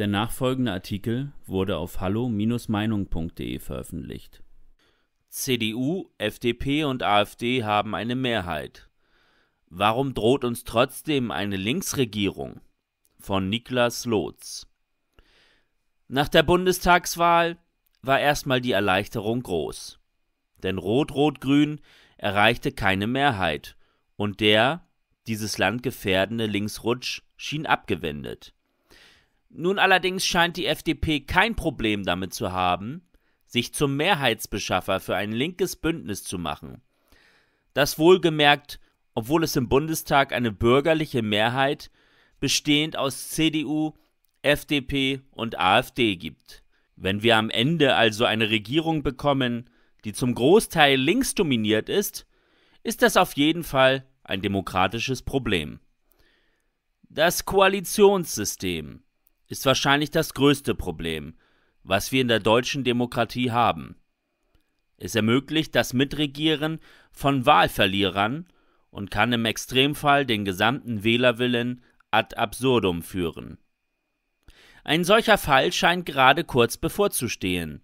Der nachfolgende Artikel wurde auf hallo-meinung.de veröffentlicht. CDU, FDP und AfD haben eine Mehrheit. Warum droht uns trotzdem eine Linksregierung? Von Niklas Lotz. Nach der Bundestagswahl war erstmal die Erleichterung groß. Denn Rot-Rot-Grün erreichte keine Mehrheit und der, dieses Land gefährdende Linksrutsch schien abgewendet. Nun allerdings scheint die FDP kein Problem damit zu haben, sich zum Mehrheitsbeschaffer für ein linkes Bündnis zu machen. Das wohlgemerkt, obwohl es im Bundestag eine bürgerliche Mehrheit bestehend aus CDU, FDP und AfD gibt. Wenn wir am Ende also eine Regierung bekommen, die zum Großteil links dominiert ist, ist das auf jeden Fall ein demokratisches Problem. Das Koalitionssystem ist wahrscheinlich das größte Problem, was wir in der deutschen Demokratie haben. Es ermöglicht das Mitregieren von Wahlverlierern und kann im Extremfall den gesamten Wählerwillen ad absurdum führen. Ein solcher Fall scheint gerade kurz bevorzustehen,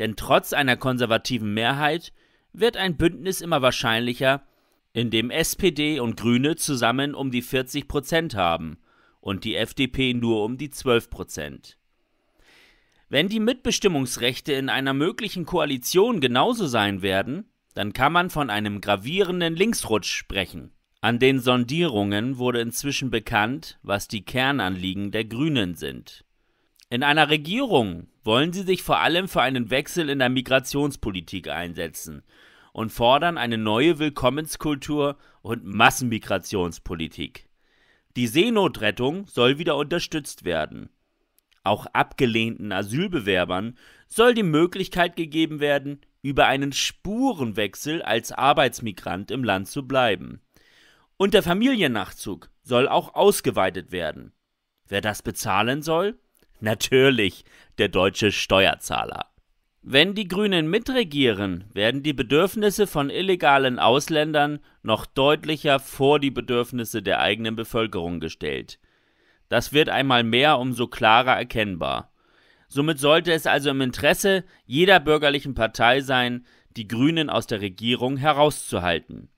denn trotz einer konservativen Mehrheit wird ein Bündnis immer wahrscheinlicher, in dem SPD und Grüne zusammen um die 40 Prozent haben und die FDP nur um die 12 Prozent. Wenn die Mitbestimmungsrechte in einer möglichen Koalition genauso sein werden, dann kann man von einem gravierenden Linksrutsch sprechen. An den Sondierungen wurde inzwischen bekannt, was die Kernanliegen der Grünen sind. In einer Regierung wollen sie sich vor allem für einen Wechsel in der Migrationspolitik einsetzen und fordern eine neue Willkommenskultur und Massenmigrationspolitik. Die Seenotrettung soll wieder unterstützt werden. Auch abgelehnten Asylbewerbern soll die Möglichkeit gegeben werden, über einen Spurenwechsel als Arbeitsmigrant im Land zu bleiben. Und der Familiennachzug soll auch ausgeweitet werden. Wer das bezahlen soll? Natürlich der deutsche Steuerzahler. Wenn die Grünen mitregieren, werden die Bedürfnisse von illegalen Ausländern noch deutlicher vor die Bedürfnisse der eigenen Bevölkerung gestellt. Das wird einmal mehr umso klarer erkennbar. Somit sollte es also im Interesse jeder bürgerlichen Partei sein, die Grünen aus der Regierung herauszuhalten.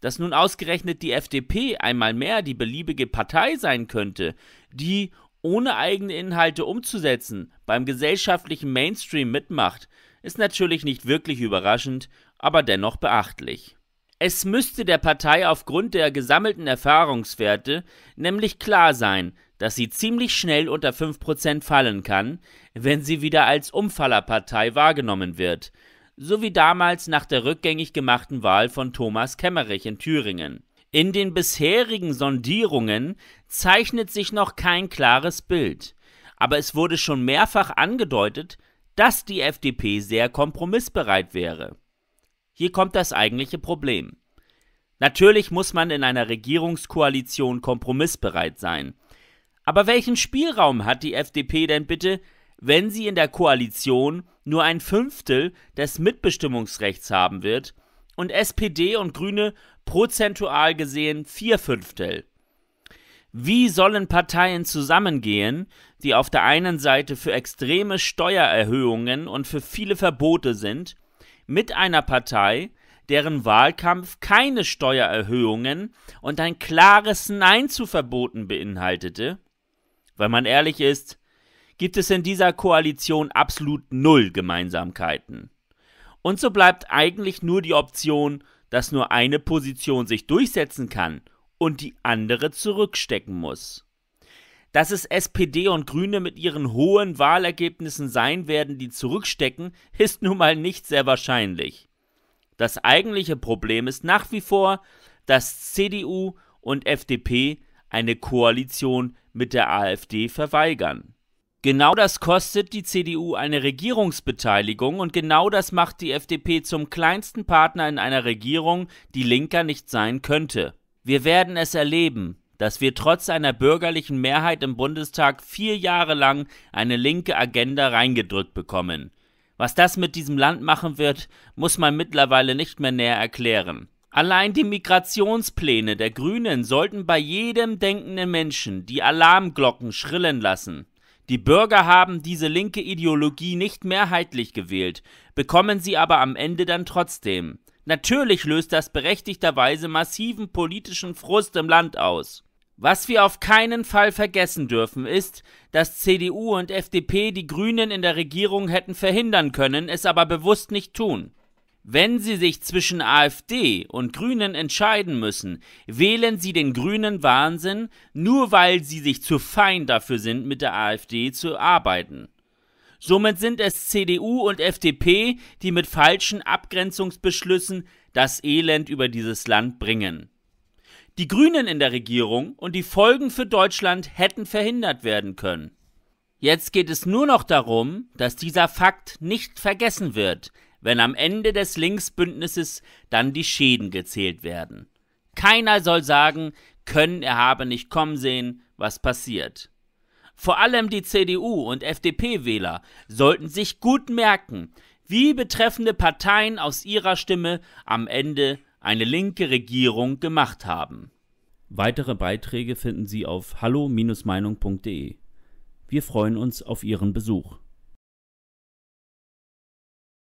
Dass nun ausgerechnet die FDP einmal mehr die beliebige Partei sein könnte, die ohne eigene Inhalte umzusetzen, beim gesellschaftlichen Mainstream mitmacht, ist natürlich nicht wirklich überraschend, aber dennoch beachtlich. Es müsste der Partei aufgrund der gesammelten Erfahrungswerte nämlich klar sein, dass sie ziemlich schnell unter 5% fallen kann, wenn sie wieder als Umfallerpartei wahrgenommen wird, so wie damals nach der rückgängig gemachten Wahl von Thomas Kemmerich in Thüringen. In den bisherigen Sondierungen zeichnet sich noch kein klares Bild, aber es wurde schon mehrfach angedeutet, dass die FDP sehr kompromissbereit wäre. Hier kommt das eigentliche Problem. Natürlich muss man in einer Regierungskoalition kompromissbereit sein. Aber welchen Spielraum hat die FDP denn bitte, wenn sie in der Koalition nur ein Fünftel des Mitbestimmungsrechts haben wird und SPD und Grüne prozentual gesehen vier Fünftel. Wie sollen Parteien zusammengehen, die auf der einen Seite für extreme Steuererhöhungen und für viele Verbote sind, mit einer Partei, deren Wahlkampf keine Steuererhöhungen und ein klares Nein zu Verboten beinhaltete? Wenn man ehrlich ist, gibt es in dieser Koalition absolut null Gemeinsamkeiten. Und so bleibt eigentlich nur die Option dass nur eine Position sich durchsetzen kann und die andere zurückstecken muss. Dass es SPD und Grüne mit ihren hohen Wahlergebnissen sein werden, die zurückstecken, ist nun mal nicht sehr wahrscheinlich. Das eigentliche Problem ist nach wie vor, dass CDU und FDP eine Koalition mit der AfD verweigern. Genau das kostet die CDU eine Regierungsbeteiligung und genau das macht die FDP zum kleinsten Partner in einer Regierung, die linker nicht sein könnte. Wir werden es erleben, dass wir trotz einer bürgerlichen Mehrheit im Bundestag vier Jahre lang eine linke Agenda reingedrückt bekommen. Was das mit diesem Land machen wird, muss man mittlerweile nicht mehr näher erklären. Allein die Migrationspläne der Grünen sollten bei jedem denkenden Menschen die Alarmglocken schrillen lassen. Die Bürger haben diese linke Ideologie nicht mehrheitlich gewählt, bekommen sie aber am Ende dann trotzdem. Natürlich löst das berechtigterweise massiven politischen Frust im Land aus. Was wir auf keinen Fall vergessen dürfen, ist, dass CDU und FDP die Grünen in der Regierung hätten verhindern können, es aber bewusst nicht tun. Wenn Sie sich zwischen AfD und Grünen entscheiden müssen, wählen Sie den grünen Wahnsinn, nur weil Sie sich zu fein dafür sind, mit der AfD zu arbeiten. Somit sind es CDU und FDP, die mit falschen Abgrenzungsbeschlüssen das Elend über dieses Land bringen. Die Grünen in der Regierung und die Folgen für Deutschland hätten verhindert werden können. Jetzt geht es nur noch darum, dass dieser Fakt nicht vergessen wird, wenn am Ende des Linksbündnisses dann die Schäden gezählt werden. Keiner soll sagen können, er habe nicht kommen sehen, was passiert. Vor allem die CDU und FDP-Wähler sollten sich gut merken, wie betreffende Parteien aus ihrer Stimme am Ende eine linke Regierung gemacht haben. Weitere Beiträge finden Sie auf hallo-meinung.de. Wir freuen uns auf Ihren Besuch.